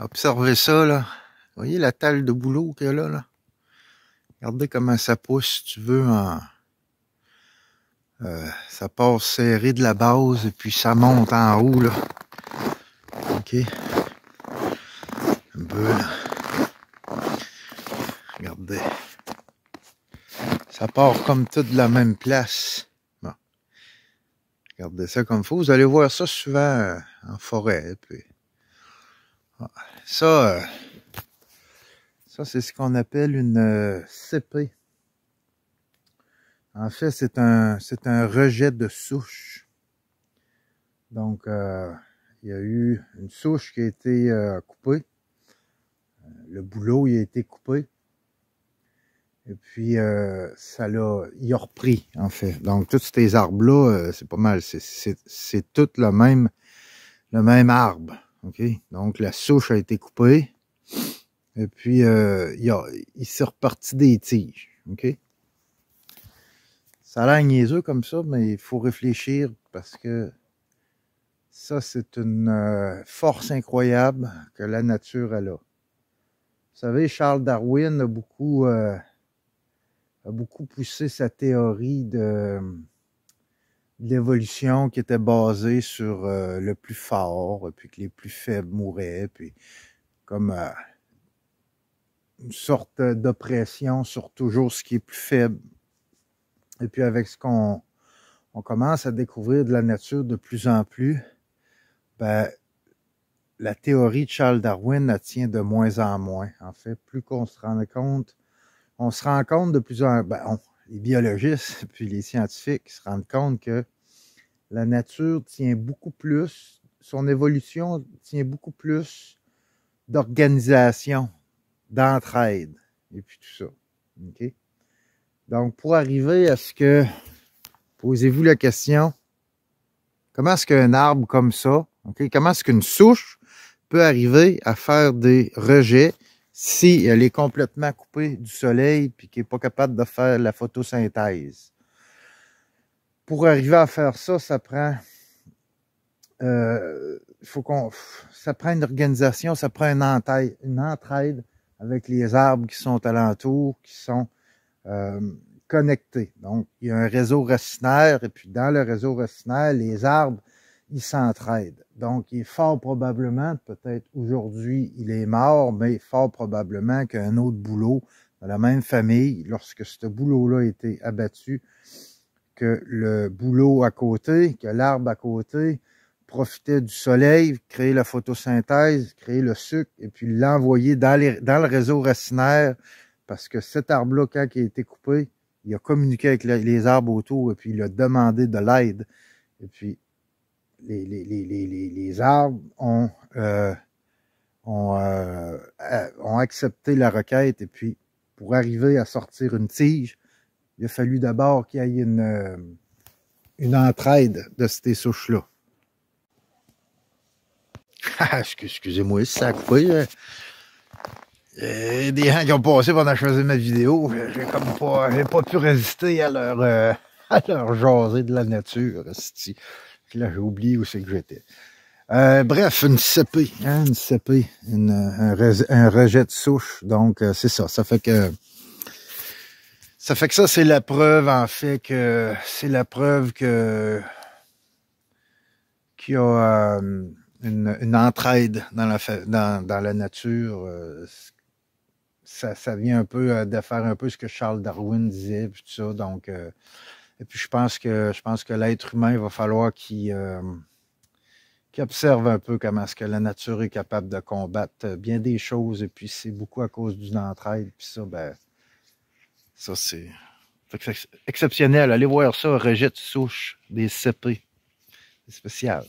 Observez ça, là. voyez la talle de boulot qu'il y a là, Regardez comment ça pousse, tu veux, en... Euh, ça part serré de la base et puis ça monte en haut, là. OK? Un peu, Regardez. Ça part comme tout de la même place. Bon. Regardez ça comme faut. Vous allez voir ça souvent euh, en forêt. Puis ça, euh, ça c'est ce qu'on appelle une euh, CP. En fait, c'est un, c'est un rejet de souche. Donc, euh, il y a eu une souche qui a été coupée. Le boulot, il a été coupé. Et puis, ça l'a, il a repris, en fait. Donc, tous ces arbres-là, c'est pas mal. C'est tout le même, le même arbre. OK? Donc, la souche a été coupée. Et puis, euh, il, il s'est reparti des tiges. OK? Ça a l'air comme ça, mais il faut réfléchir parce que ça, c'est une euh, force incroyable que la nature a là. Vous savez, Charles Darwin a beaucoup, euh, a beaucoup poussé sa théorie de l'évolution qui était basée sur euh, le plus fort, euh, puis que les plus faibles mouraient, puis comme euh, une sorte d'oppression sur toujours ce qui est plus faible. Et puis avec ce qu'on on commence à découvrir de la nature de plus en plus, ben, la théorie de Charles Darwin la tient de moins en moins. En fait, plus qu'on se rend compte, on se rend compte de plus en ben, les biologistes puis les scientifiques se rendent compte que la nature tient beaucoup plus, son évolution tient beaucoup plus d'organisation, d'entraide et puis tout ça. Donc, pour arriver à ce que, posez-vous la question, comment est-ce qu'un arbre comme ça, okay, comment est-ce qu'une souche peut arriver à faire des rejets si elle est complètement coupée du soleil puis qu'elle n'est pas capable de faire la photosynthèse. Pour arriver à faire ça, ça prend euh, faut qu'on ça prend une organisation, ça prend une entraide, une avec les arbres qui sont alentour, qui sont euh, connectés. Donc, il y a un réseau racinaire, et puis dans le réseau racinaire, les arbres il s'entraide. Donc, il est fort probablement, peut-être aujourd'hui, il est mort, mais fort probablement qu'un autre boulot de la même famille, lorsque ce boulot-là a été abattu, que le boulot à côté, que l'arbre à côté profitait du soleil, créait la photosynthèse, créer le sucre, et puis l'envoyer dans, dans le réseau racinaire, parce que cet arbre-là, quand il a été coupé, il a communiqué avec les arbres autour et puis il a demandé de l'aide. Et puis, les, les, les, les, les arbres ont, euh, ont, euh, ont, accepté la requête. Et puis, pour arriver à sortir une tige, il a fallu d'abord qu'il y ait une, euh, une entraide de ces souches-là. Ah, excusez-moi, ça a coupé. Hein. Eh, des gens qui ont passé pendant que je faisais ma vidéo, j'ai comme pas, pas pu résister à leur, à leur jaser de la nature. Là, j'ai oublié où c'est que j'étais. Euh, bref, une CP, hein, une CP, un, rejet de souche. Donc, euh, c'est ça. Ça fait que ça fait que ça, c'est la preuve, en fait, que c'est la preuve que qu'il y a euh, une, entraide dans la nature. ça, ça vient un peu de faire un peu ce que Charles Darwin disait, puis tout ça. Donc, et puis je pense que je pense que l'être humain, il va falloir qu'il euh, observe un peu comment est-ce que la nature est capable de combattre euh, bien des choses. Et puis c'est beaucoup à cause d'une entraide. Puis ça, ben. Ça, c'est exceptionnel. Allez voir ça, de Souche, des CP. C'est spécial.